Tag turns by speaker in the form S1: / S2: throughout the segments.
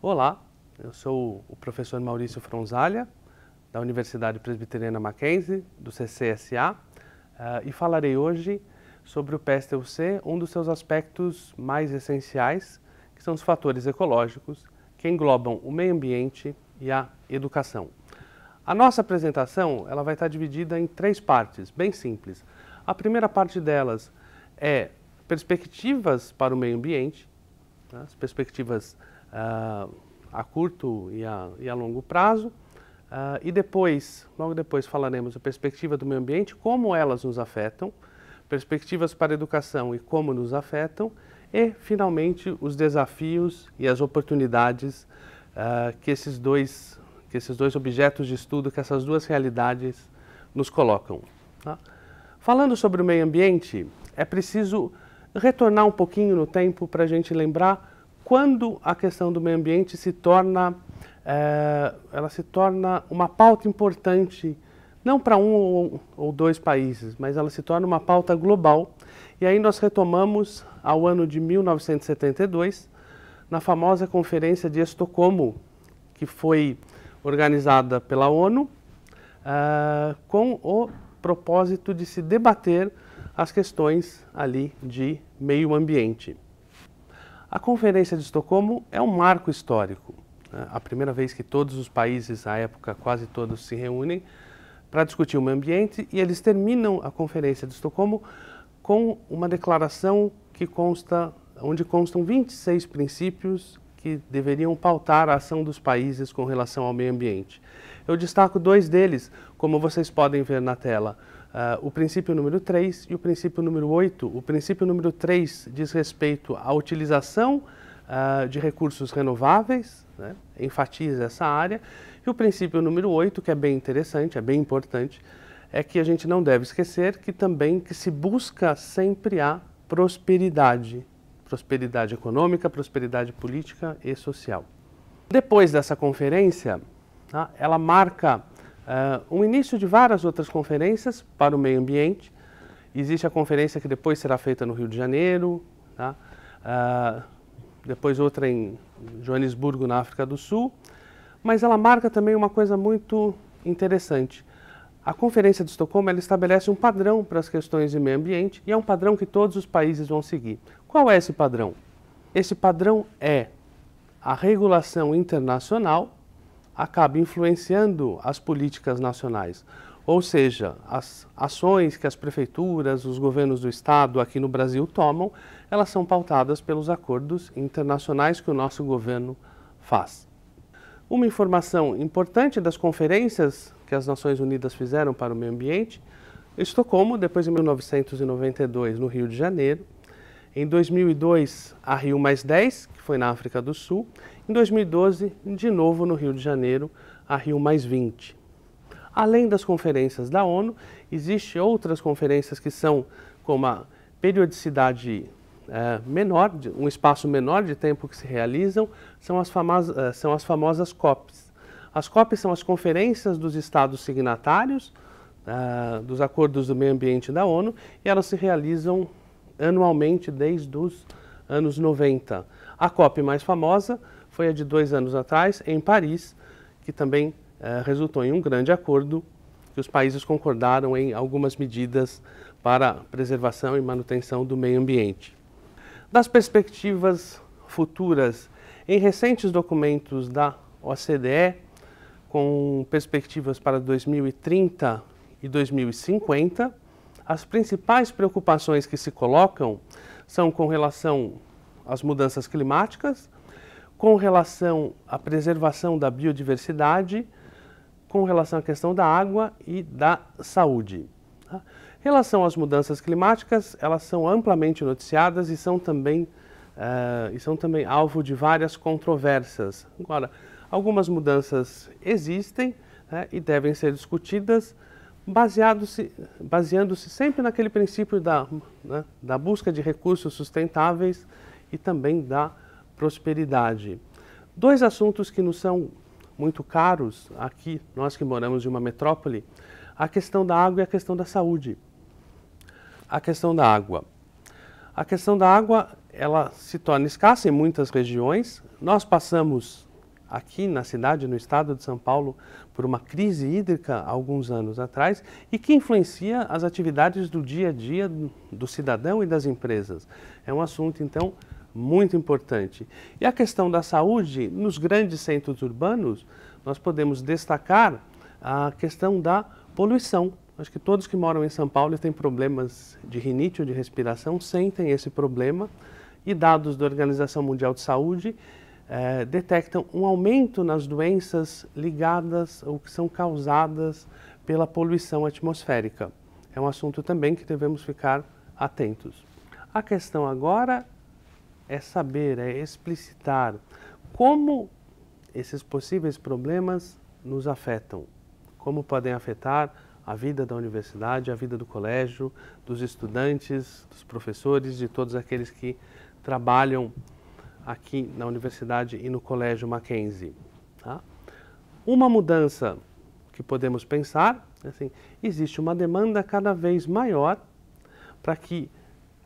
S1: Olá, eu sou o professor Maurício Fronzalha, da Universidade Presbiteriana Mackenzie, do CCSA, eh, e falarei hoje sobre o PSTUC, um dos seus aspectos mais essenciais, que são os fatores ecológicos, que englobam o meio ambiente e a educação. A nossa apresentação ela vai estar dividida em três partes, bem simples. A primeira parte delas é perspectivas para o meio ambiente, né, as perspectivas uh, a curto e a, e a longo prazo, uh, e depois, logo depois falaremos a perspectiva do meio ambiente, como elas nos afetam, perspectivas para a educação e como nos afetam, e finalmente os desafios e as oportunidades uh, que esses dois que esses dois objetos de estudo, que essas duas realidades nos colocam. Tá? Falando sobre o meio ambiente, é preciso retornar um pouquinho no tempo para a gente lembrar quando a questão do meio ambiente se torna, é, ela se torna uma pauta importante, não para um ou, ou dois países, mas ela se torna uma pauta global. E aí nós retomamos ao ano de 1972, na famosa Conferência de Estocolmo, que foi organizada pela ONU, eh, com o propósito de se debater as questões ali de meio ambiente. A Conferência de Estocolmo é um marco histórico. Né? A primeira vez que todos os países, à época quase todos, se reúnem para discutir o meio ambiente e eles terminam a Conferência de Estocolmo com uma declaração que consta, onde constam 26 princípios que deveriam pautar a ação dos países com relação ao meio ambiente. Eu destaco dois deles, como vocês podem ver na tela. Uh, o princípio número 3 e o princípio número 8. O princípio número 3 diz respeito à utilização uh, de recursos renováveis, né? enfatiza essa área. E o princípio número 8, que é bem interessante, é bem importante, é que a gente não deve esquecer que também que se busca sempre a prosperidade prosperidade econômica, prosperidade política e social. Depois dessa conferência, tá, ela marca uh, eh, o início de várias outras conferências para o meio ambiente. Existe a conferência que depois será feita no Rio de Janeiro, tá, uh, depois outra em Joanesburgo, na África do Sul. Mas ela marca também uma coisa muito interessante. A Conferência de Estocolmo ela estabelece um padrão para as questões de meio ambiente e é um padrão que todos os países vão seguir. Qual é esse padrão? Esse padrão é a regulação internacional acaba influenciando as políticas nacionais, ou seja, as ações que as prefeituras, os governos do estado aqui no Brasil tomam, elas são pautadas pelos acordos internacionais que o nosso governo faz. Uma informação importante das conferências que as Nações Unidas fizeram para o meio ambiente, Estocolmo, depois de 1992, no Rio de Janeiro, em 2002, a Rio Mais 10, que foi na África do Sul. Em 2012, de novo no Rio de Janeiro, a Rio Mais 20. Além das conferências da ONU, existem outras conferências que são com uma periodicidade é, menor, um espaço menor de tempo que se realizam, são as, famosas, é, são as famosas COPs. As COPs são as conferências dos estados signatários é, dos acordos do meio ambiente da ONU e elas se realizam anualmente desde os anos 90. A COP mais famosa foi a de dois anos atrás, em Paris, que também eh, resultou em um grande acordo, que os países concordaram em algumas medidas para preservação e manutenção do meio ambiente. Das perspectivas futuras, em recentes documentos da OCDE, com perspectivas para 2030 e 2050, as principais preocupações que se colocam são com relação às mudanças climáticas, com relação à preservação da biodiversidade, com relação à questão da água e da saúde. Tá? Em relação às mudanças climáticas, elas são amplamente noticiadas e são também, uh, e são também alvo de várias controvérsias. Agora, algumas mudanças existem né, e devem ser discutidas, baseando-se baseando -se sempre naquele princípio da, né, da busca de recursos sustentáveis e também da prosperidade. Dois assuntos que nos são muito caros aqui, nós que moramos em uma metrópole, a questão da água e a questão da saúde. A questão da água. A questão da água, ela se torna escassa em muitas regiões. Nós passamos aqui na cidade, no estado de São Paulo, por uma crise hídrica há alguns anos atrás e que influencia as atividades do dia a dia do cidadão e das empresas. É um assunto, então, muito importante. E a questão da saúde, nos grandes centros urbanos, nós podemos destacar a questão da poluição. Acho que todos que moram em São Paulo e têm problemas de rinite ou de respiração sentem esse problema. E dados da Organização Mundial de Saúde é, detectam um aumento nas doenças ligadas ou que são causadas pela poluição atmosférica. É um assunto também que devemos ficar atentos. A questão agora é saber, é explicitar como esses possíveis problemas nos afetam, como podem afetar a vida da universidade, a vida do colégio, dos estudantes, dos professores, de todos aqueles que trabalham aqui na universidade e no colégio Mackenzie. Tá? Uma mudança que podemos pensar, é assim, existe uma demanda cada vez maior para que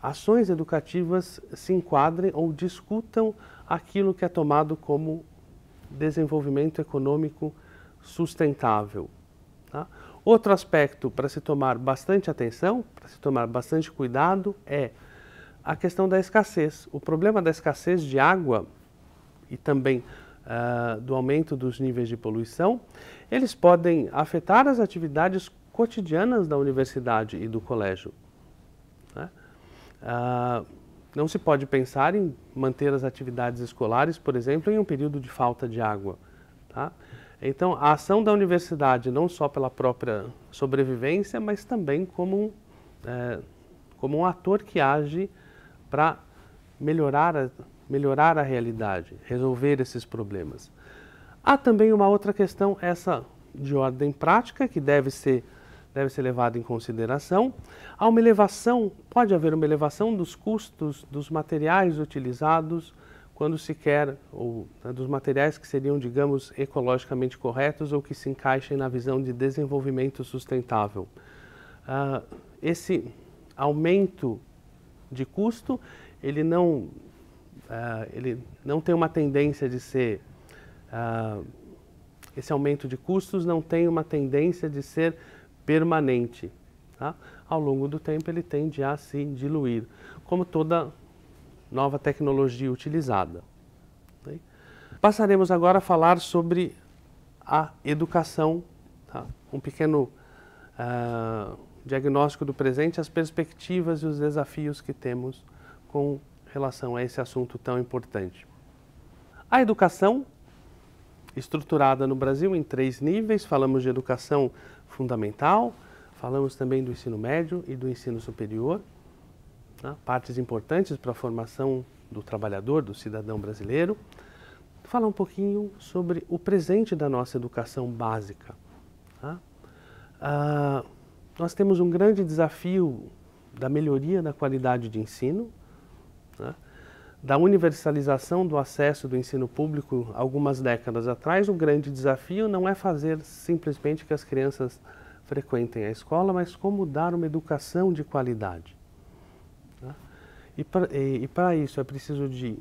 S1: ações educativas se enquadrem ou discutam aquilo que é tomado como desenvolvimento econômico sustentável. Tá? Outro aspecto para se tomar bastante atenção, para se tomar bastante cuidado é a questão da escassez. O problema da escassez de água e também uh, do aumento dos níveis de poluição, eles podem afetar as atividades cotidianas da universidade e do colégio. Né? Uh, não se pode pensar em manter as atividades escolares, por exemplo, em um período de falta de água. Tá? Então, a ação da universidade, não só pela própria sobrevivência, mas também como, é, como um ator que age para melhorar a, melhorar a realidade, resolver esses problemas. Há também uma outra questão, essa de ordem prática, que deve ser, deve ser levada em consideração. Há uma elevação, pode haver uma elevação dos custos dos materiais utilizados quando se quer, ou né, dos materiais que seriam, digamos, ecologicamente corretos ou que se encaixem na visão de desenvolvimento sustentável. Uh, esse aumento de custo, ele não, uh, ele não tem uma tendência de ser, uh, esse aumento de custos não tem uma tendência de ser permanente. Tá? Ao longo do tempo ele tende a se diluir, como toda nova tecnologia utilizada. Né? Passaremos agora a falar sobre a educação, tá? um pequeno... Uh, diagnóstico do presente, as perspectivas e os desafios que temos com relação a esse assunto tão importante. A educação, estruturada no Brasil em três níveis, falamos de educação fundamental, falamos também do ensino médio e do ensino superior, né, partes importantes para a formação do trabalhador, do cidadão brasileiro. Falar um pouquinho sobre o presente da nossa educação básica. Tá? Uh, nós temos um grande desafio da melhoria da qualidade de ensino, né? da universalização do acesso do ensino público algumas décadas atrás, o grande desafio não é fazer simplesmente que as crianças frequentem a escola, mas como dar uma educação de qualidade. Né? E para isso é preciso de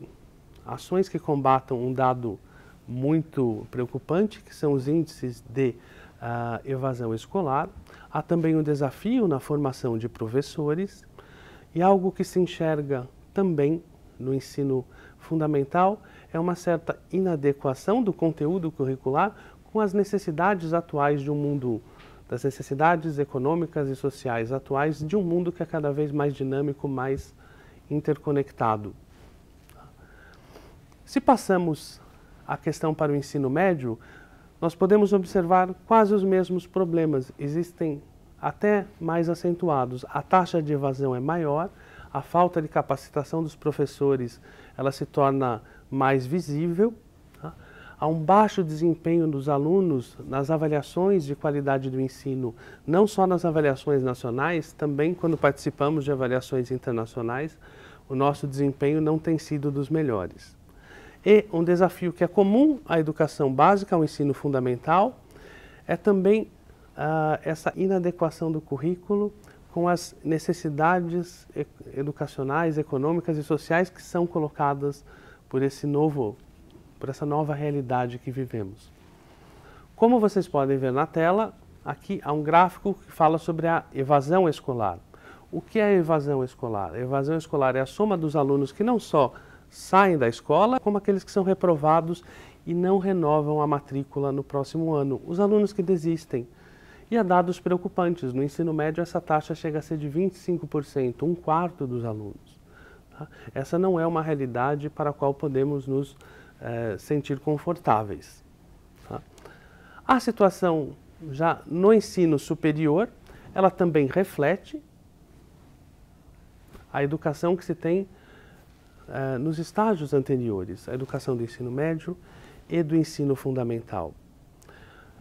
S1: ações que combatam um dado muito preocupante, que são os índices de uh, evasão escolar, Há também um desafio na formação de professores e algo que se enxerga também no ensino fundamental é uma certa inadequação do conteúdo curricular com as necessidades atuais de um mundo, das necessidades econômicas e sociais atuais de um mundo que é cada vez mais dinâmico, mais interconectado. Se passamos a questão para o ensino médio, nós podemos observar quase os mesmos problemas. Existem até mais acentuados. A taxa de evasão é maior, a falta de capacitação dos professores ela se torna mais visível, tá? há um baixo desempenho dos alunos nas avaliações de qualidade do ensino, não só nas avaliações nacionais, também quando participamos de avaliações internacionais, o nosso desempenho não tem sido dos melhores. E um desafio que é comum à educação básica, ao ensino fundamental, é também ah, essa inadequação do currículo com as necessidades educacionais, econômicas e sociais que são colocadas por esse novo, por essa nova realidade que vivemos. Como vocês podem ver na tela, aqui há um gráfico que fala sobre a evasão escolar. O que é a evasão escolar? A evasão escolar é a soma dos alunos que não só saem da escola, como aqueles que são reprovados e não renovam a matrícula no próximo ano, os alunos que desistem. E há dados preocupantes: no ensino médio, essa taxa chega a ser de 25%, um quarto dos alunos. Tá? Essa não é uma realidade para a qual podemos nos eh, sentir confortáveis. Tá? A situação já no ensino superior, ela também reflete a educação que se tem uh, nos estágios anteriores, a educação do ensino médio e do ensino fundamental.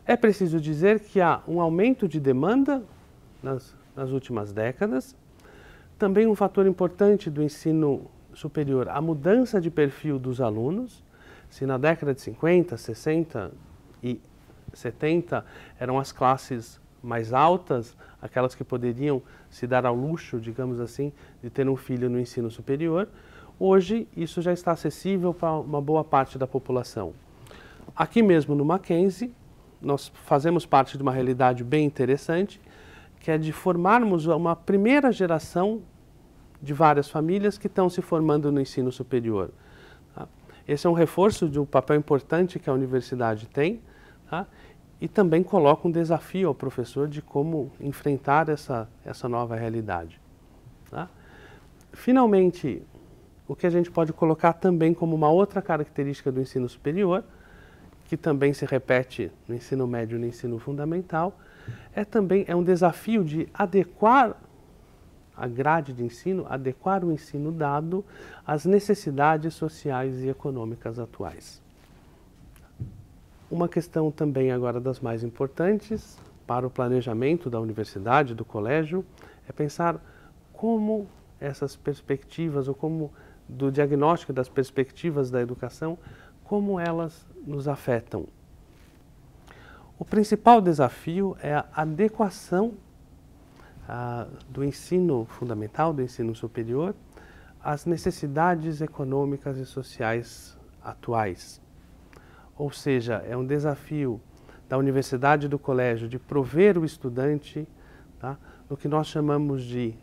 S1: É preciso dizer que há um aumento de demanda nas, nas últimas décadas, também um fator importante do ensino superior, a mudança de perfil dos alunos. Se na década de 50, 60 e 70 eram as classes mais altas, aquelas que poderiam se dar ao luxo, digamos assim, de ter um filho no ensino superior, Hoje, isso já está acessível para uma boa parte da população. Aqui mesmo no Mackenzie, nós fazemos parte de uma realidade bem interessante, que é de formarmos uma primeira geração de várias famílias que estão se formando no ensino superior. Tá? Esse é um reforço do papel importante que a universidade tem tá? e também coloca um desafio ao professor de como enfrentar essa, essa nova realidade. Tá? Finalmente, o que a gente pode colocar também como uma outra característica do ensino superior, que também se repete no ensino médio e no ensino fundamental, é também é um desafio de adequar a grade de ensino, adequar o ensino dado às necessidades sociais e econômicas atuais. Uma questão também agora das mais importantes para o planejamento da universidade, do colégio, é pensar como essas perspectivas ou como do diagnóstico das perspectivas da educação, como elas nos afetam. O principal desafio é a adequação ah, do ensino fundamental, do ensino superior, às necessidades econômicas e sociais atuais. Ou seja, é um desafio da universidade e do colégio de prover o estudante tá, no que nós chamamos de,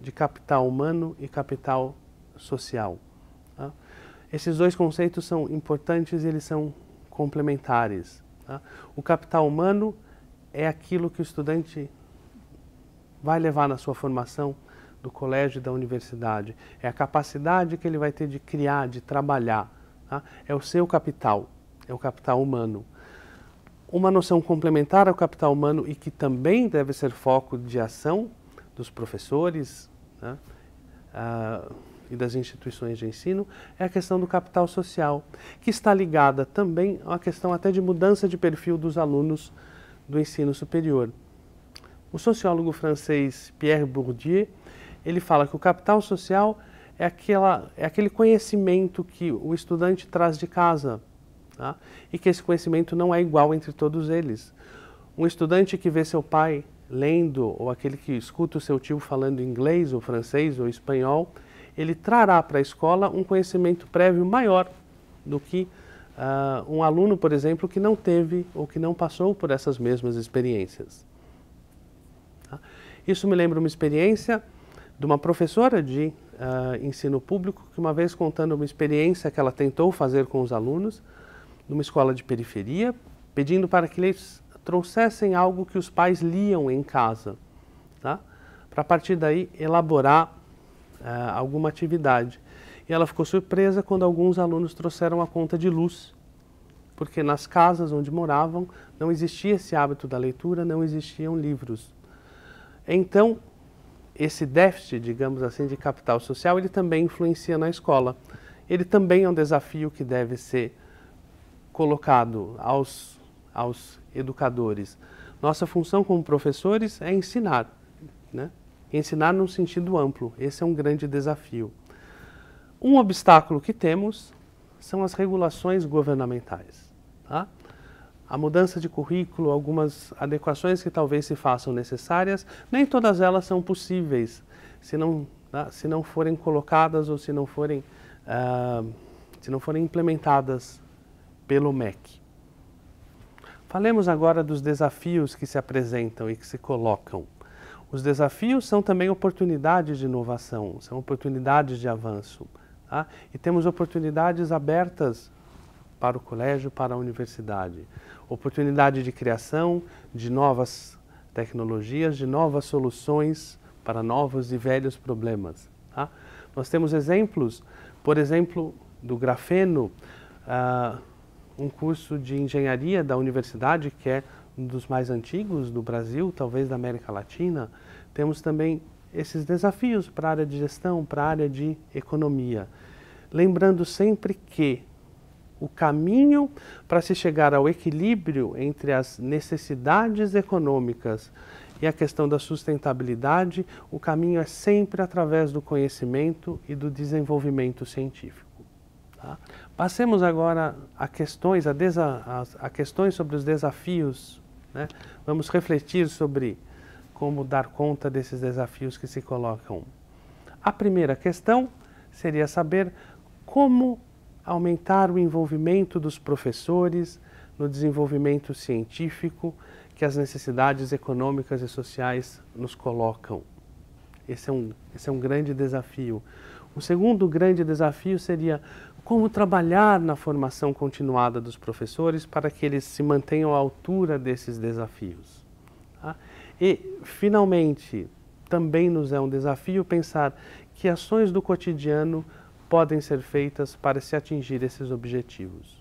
S1: de capital humano e capital social. Tá? Esses dois conceitos são importantes e eles são complementares. Tá? O capital humano é aquilo que o estudante vai levar na sua formação do colégio e da universidade. É a capacidade que ele vai ter de criar, de trabalhar. Tá? É o seu capital, é o capital humano. Uma noção complementar ao capital humano e que também deve ser foco de ação dos professores, né? ah, e das instituições de ensino é a questão do capital social, que está ligada também à questão até de mudança de perfil dos alunos do ensino superior. O sociólogo francês Pierre Bourdieu, ele fala que o capital social é, aquela, é aquele conhecimento que o estudante traz de casa tá? e que esse conhecimento não é igual entre todos eles. Um estudante que vê seu pai lendo ou aquele que escuta o seu tio falando inglês ou francês ou espanhol, ele trará para a escola um conhecimento prévio maior do que uh, um aluno, por exemplo, que não teve ou que não passou por essas mesmas experiências. Tá? Isso me lembra uma experiência de uma professora de uh, ensino público que uma vez contando uma experiência que ela tentou fazer com os alunos numa escola de periferia, pedindo para que eles trouxessem algo que os pais liam em casa, tá? para a partir daí elaborar ah, alguma atividade. E ela ficou surpresa quando alguns alunos trouxeram a conta de luz, porque nas casas onde moravam não existia esse hábito da leitura, não existiam livros. Então, esse déficit, digamos assim, de capital social, ele também influencia na escola. Ele também é um desafio que deve ser colocado aos, aos educadores. Nossa função como professores é ensinar, né? Ensinar num sentido amplo, esse é um grande desafio. Um obstáculo que temos são as regulações governamentais. Tá? A mudança de currículo, algumas adequações que talvez se façam necessárias, nem todas elas são possíveis se não, tá? se não forem colocadas ou se não forem, uh, se não forem implementadas pelo MEC. Falemos agora dos desafios que se apresentam e que se colocam. Os desafios são também oportunidades de inovação, são oportunidades de avanço. Tá? E temos oportunidades abertas para o colégio, para a universidade. Oportunidade de criação de novas tecnologias, de novas soluções para novos e velhos problemas. Tá? Nós temos exemplos, por exemplo, do grafeno, uh, um curso de engenharia da universidade que é dos mais antigos do Brasil, talvez da América Latina, temos também esses desafios para a área de gestão, para a área de economia. Lembrando sempre que o caminho para se chegar ao equilíbrio entre as necessidades econômicas e a questão da sustentabilidade, o caminho é sempre através do conhecimento e do desenvolvimento científico. Tá? Passemos agora a questões, a, a, a questões sobre os desafios né? Vamos refletir sobre como dar conta desses desafios que se colocam. A primeira questão seria saber como aumentar o envolvimento dos professores no desenvolvimento científico que as necessidades econômicas e sociais nos colocam. Esse é um, esse é um grande desafio. O segundo grande desafio seria como trabalhar na formação continuada dos professores para que eles se mantenham à altura desses desafios. Tá? E, finalmente, também nos é um desafio pensar que ações do cotidiano podem ser feitas para se atingir esses objetivos.